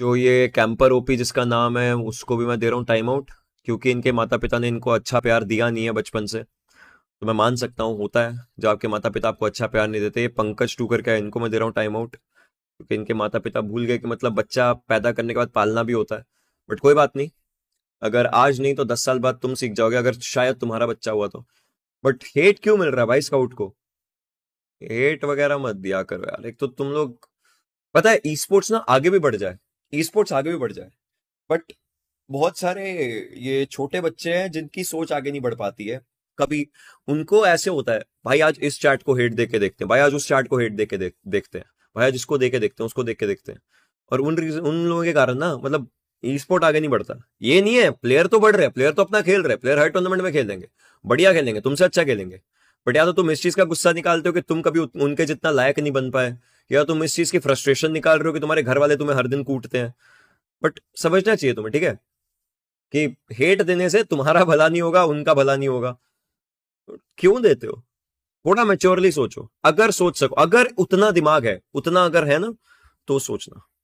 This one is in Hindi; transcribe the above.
जो ये कैंपर ओपी जिसका नाम है उसको भी मैं दे रहा हूँ टाइम आउट क्योंकि इनके माता पिता ने इनको अच्छा प्यार दिया नहीं है बचपन से तो मैं मान सकता हूँ होता है जो आपके माता पिता आपको अच्छा प्यार नहीं देते ये पंकज टू करके इनको मैं दे रहा हूँ टाइम आउट क्योंकि इनके माता पिता भूल गए कि मतलब बच्चा पैदा करने के बाद पालना भी होता है बट कोई बात नहीं अगर आज नहीं तो दस साल बाद तुम सीख जाओगे अगर शायद तुम्हारा बच्चा हुआ तो बट हेट क्यों मिल रहा है भाई स्काउट को हेट वगैरह मत दिया करो यार एक तो तुम लोग पता है ई स्पोर्ट्स ना आगे भी बढ़ जाए ई स्पोर्ट्स आगे भी बढ़ जाए बट बहुत सारे ये छोटे बच्चे हैं जिनकी सोच आगे नहीं बढ़ पाती है कभी उनको ऐसे होता है भाई आज इस चार्ट को हेट देके देखते हैं भाई आज उस चार्ट को हेट देके देख, देखते हैं भाई आज इसको देके देखते हैं उसको देख के देखते हैं और उन रीजन उन लोगों के कारण ना मतलब ई स्पोर्ट आगे नहीं बढ़ता ये नहीं है प्लेयर तो बढ़ रहे हैं प्लेयर तो अपना खेल रहे हैं प्लेयर हर टूर्नामेंट में खेलेंगे बढ़िया खेलेंगे तुमसे अच्छा खेलेंगे बट या तो तुम इस चीज का गुस्सा निकालते हो कि तुम कभी उनके जितना लायक नहीं बन पाए या तुम इस चीज की फ्रस्ट्रेशन निकाल रहे हो कि तुम्हारे घर वाले तुम्हें हर दिन कूटते हैं बट समझना चाहिए तुम्हें ठीक है कि हेट देने से तुम्हारा भला नहीं होगा उनका भला नहीं होगा क्यों देते हो थोड़ा मेच्योरली सोचो अगर सोच सको अगर उतना दिमाग है उतना अगर है ना तो सोचना